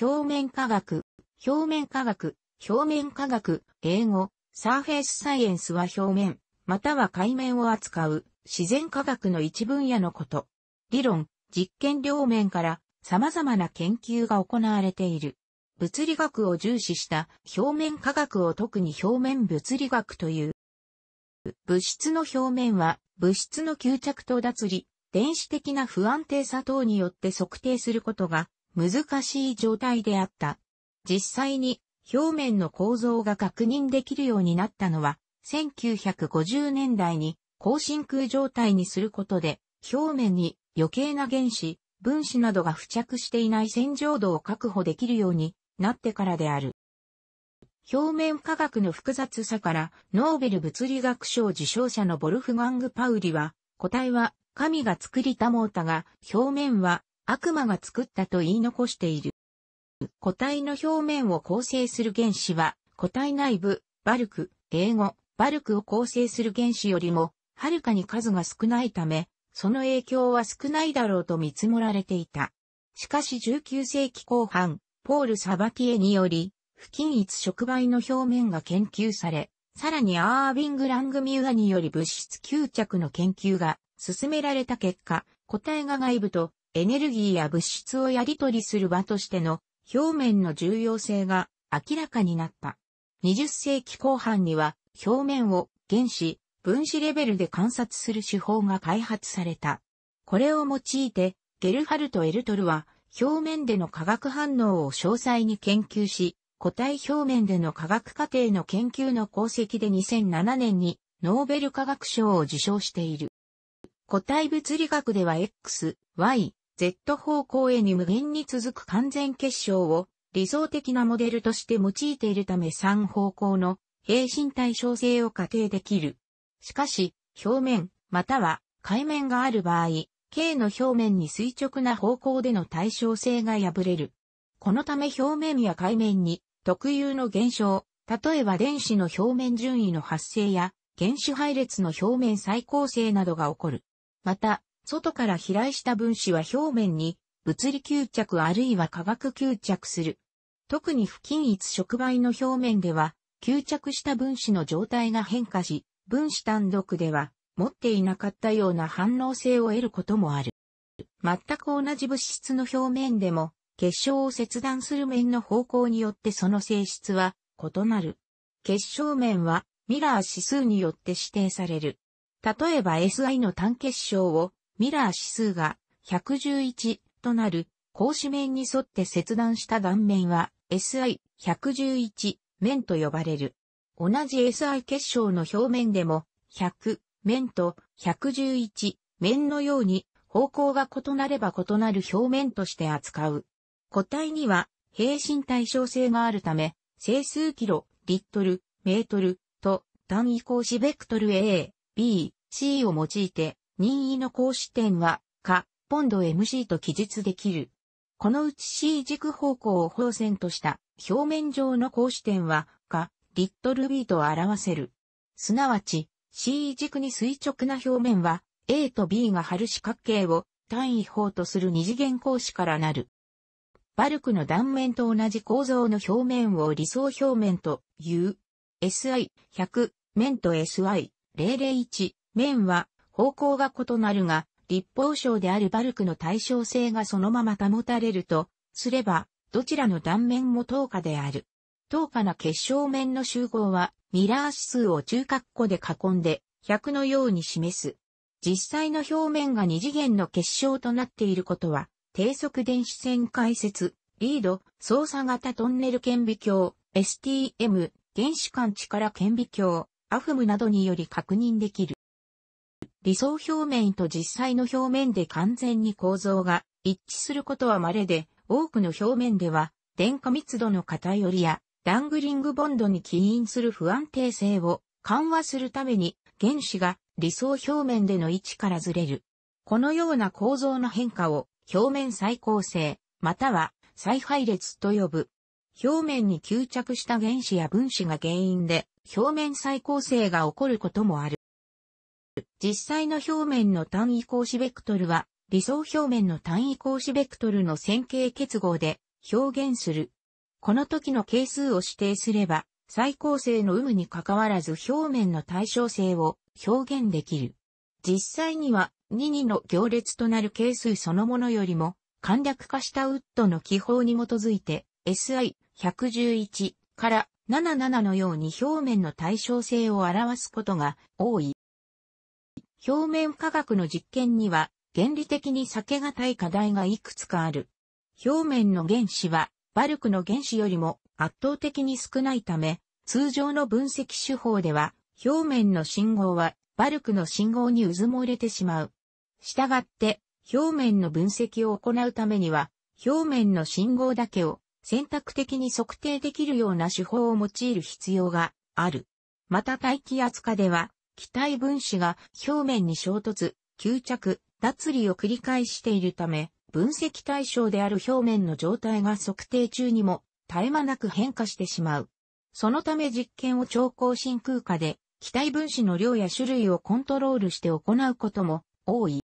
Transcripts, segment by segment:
表面科学、表面科学、表面科学、英語、サーフェイスサイエンスは表面、または海面を扱う自然科学の一分野のこと。理論、実験両面から様々な研究が行われている。物理学を重視した表面科学を特に表面物理学という。物質の表面は物質の吸着と脱離、電子的な不安定さ等によって測定することが難しい状態であった。実際に表面の構造が確認できるようになったのは、1950年代に高真空状態にすることで、表面に余計な原子、分子などが付着していない洗浄度を確保できるようになってからである。表面科学の複雑さから、ノーベル物理学賞受賞者のボルフガング・パウリは、個体は神が作りたもうたが、表面は悪魔が作ったと言い残している。個体の表面を構成する原子は、個体内部、バルク、英語、バルクを構成する原子よりも、はるかに数が少ないため、その影響は少ないだろうと見積もられていた。しかし19世紀後半、ポール・サバティエにより、不均一触媒の表面が研究され、さらにアーヴィング・ラングミューアにより物質吸着の研究が進められた結果、個体が外部とエネルギーや物質をやり取りする場としての表面の重要性が明らかになった。20世紀後半には表面を原子、分子レベルで観察する手法が開発された。これを用いてゲルハルト・エルトルは表面での化学反応を詳細に研究し、固体表面での化学過程の研究の功績で2007年にノーベル化学賞を受賞している。固体物理学では X、Y、Z 方向へに無限に続く完全結晶を理想的なモデルとして用いているため3方向の平身対称性を仮定できる。しかし、表面、または海面がある場合、K の表面に垂直な方向での対称性が破れる。このため表面や海面に特有の現象、例えば電子の表面順位の発生や原子配列の表面再構成などが起こる。また、外から飛来した分子は表面に物理吸着あるいは化学吸着する。特に不均一触媒の表面では、吸着した分子の状態が変化し、分子単独では持っていなかったような反応性を得ることもある。全く同じ物質の表面でも、結晶を切断する面の方向によってその性質は異なる。結晶面はミラー指数によって指定される。例えば SI の単結晶をミラー指数が111となる格子面に沿って切断した断面は SI111 面と呼ばれる。同じ SI 結晶の表面でも100面と111面のように方向が異なれば異なる表面として扱う。個体には平身対称性があるため、整数キロ、リットル、メートルと単位格子ベクトル A、B、C を用いて任意の行視点は、か、ポンド MC と記述できる。このうち C 軸方向を方線とした表面上の行視点は、か、リットル B と表せる。すなわち、C 軸に垂直な表面は、A と B が張る四角形を単位法とする二次元格子からなる。バルクの断面と同じ構造の表面を理想表面という。SI100 面と SI001 面は方向が異なるが、立法省であるバルクの対称性がそのまま保たれると、すれば、どちらの断面も等価である。等価な結晶面の集合は、ミラー指数を中括弧で囲んで、100のように示す。実際の表面が二次元の結晶となっていることは、低速電子線解説、リード、操作型トンネル顕微鏡、STM、原子間力顕微鏡、アフムなどにより確認できる。理想表面と実際の表面で完全に構造が一致することは稀で、多くの表面では、電荷密度の偏りや、ダングリングボンドに起因する不安定性を緩和するために、原子が理想表面での位置からずれる。このような構造の変化を表面再構成、または再配列と呼ぶ。表面に吸着した原子や分子が原因で表面再構成が起こることもある。実際の表面の単位格子ベクトルは、理想表面の単位格子ベクトルの線形結合で表現する。この時の係数を指定すれば、再構成の有無に関わらず表面の対称性を表現できる。実際には、2 2の行列となる係数そのものよりも、簡略化したウッドの記法に基づいて、SI111 から77のように表面の対称性を表すことが多い。表面化学の実験には原理的に避けがたい課題がいくつかある。表面の原子はバルクの原子よりも圧倒的に少ないため、通常の分析手法では表面の信号はバルクの信号に渦も入れてしまう。したがって表面の分析を行うためには表面の信号だけを選択的に測定できるような手法を用いる必要がある。また大気圧化では気体分子が表面に衝突、吸着、脱離を繰り返しているため、分析対象である表面の状態が測定中にも絶え間なく変化してしまう。そのため実験を超高真空下で気体分子の量や種類をコントロールして行うことも多い。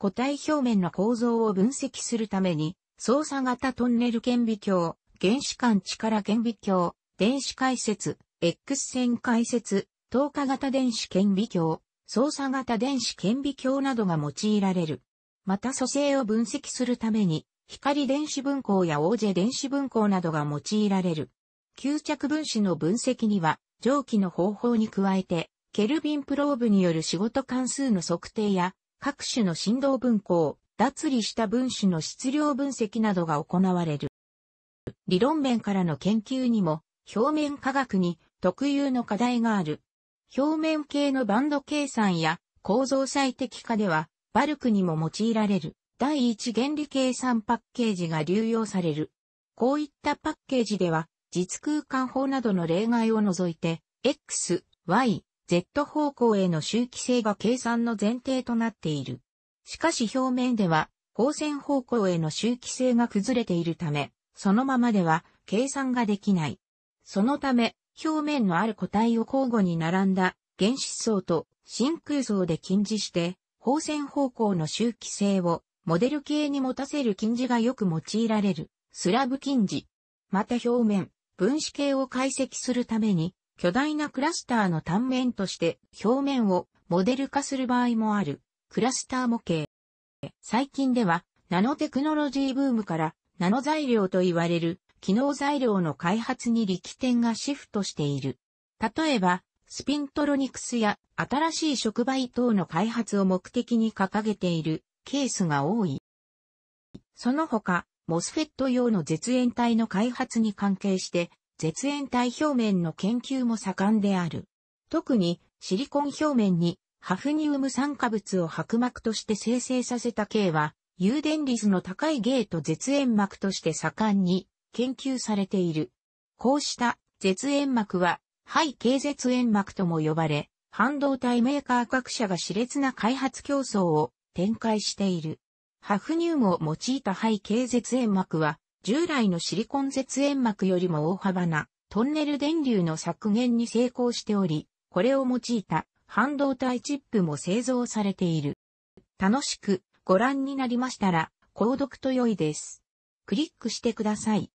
固体表面の構造を分析するために操作型トンネル顕微鏡、原子間力顕微鏡、電子解説、X 線解説、透過型電子顕微鏡、操作型電子顕微鏡などが用いられる。また組成を分析するために、光電子分光やジェ電子分光などが用いられる。吸着分子の分析には、蒸気の方法に加えて、ケルビンプローブによる仕事関数の測定や、各種の振動分光、脱離した分子の質量分析などが行われる。理論面からの研究にも、表面科学に特有の課題がある。表面系のバンド計算や構造最適化では、バルクにも用いられる第一原理計算パッケージが流用される。こういったパッケージでは、実空間法などの例外を除いて、X、Y、Z 方向への周期性が計算の前提となっている。しかし表面では、光線方向への周期性が崩れているため、そのままでは計算ができない。そのため、表面のある個体を交互に並んだ原子層と真空層で近似して、放線方向の周期性をモデル系に持たせる近似がよく用いられるスラブ近似。また表面、分子系を解析するために、巨大なクラスターの単面として表面をモデル化する場合もあるクラスター模型。最近ではナノテクノロジーブームからナノ材料と言われる機能材料の開発に力点がシフトしている。例えば、スピントロニクスや新しい触媒等の開発を目的に掲げているケースが多い。その他、モスフェット用の絶縁体の開発に関係して、絶縁体表面の研究も盛んである。特にシリコン表面にハフニウム酸化物を白膜として生成させた系は、有電率の高いゲート絶縁膜として盛んに研究されている。こうした絶縁膜は、肺経絶縁膜とも呼ばれ、半導体メーカー各社が熾烈な開発競争を展開している。ハフニウムを用いた肺経絶縁膜は、従来のシリコン絶縁膜よりも大幅なトンネル電流の削減に成功しており、これを用いた半導体チップも製造されている。楽しくご覧になりましたら、購読と良いです。クリックしてください。